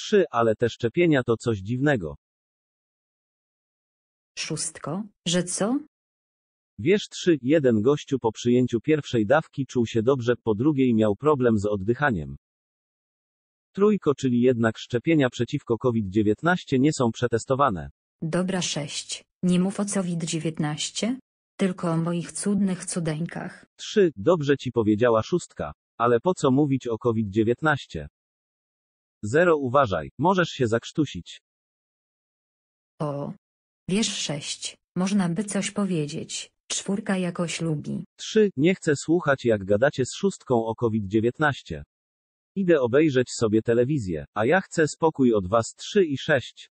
trzy, ale te szczepienia to coś dziwnego. Szóstko, że co? Wiesz trzy, jeden gościu po przyjęciu pierwszej dawki czuł się dobrze, po drugiej miał problem z oddychaniem. Trójko, czyli jednak szczepienia przeciwko COVID-19 nie są przetestowane. Dobra sześć. Nie mów o COVID-19, tylko o moich cudnych cudeńkach. Trzy, dobrze ci powiedziała szóstka, ale po co mówić o COVID-19? Zero uważaj, możesz się zakrztusić. O. Wiesz sześć, można by coś powiedzieć. Czwórka jakoś lubi. Trzy, nie chcę słuchać jak gadacie z szóstką o COVID-19. Idę obejrzeć sobie telewizję, a ja chcę spokój od was trzy i sześć.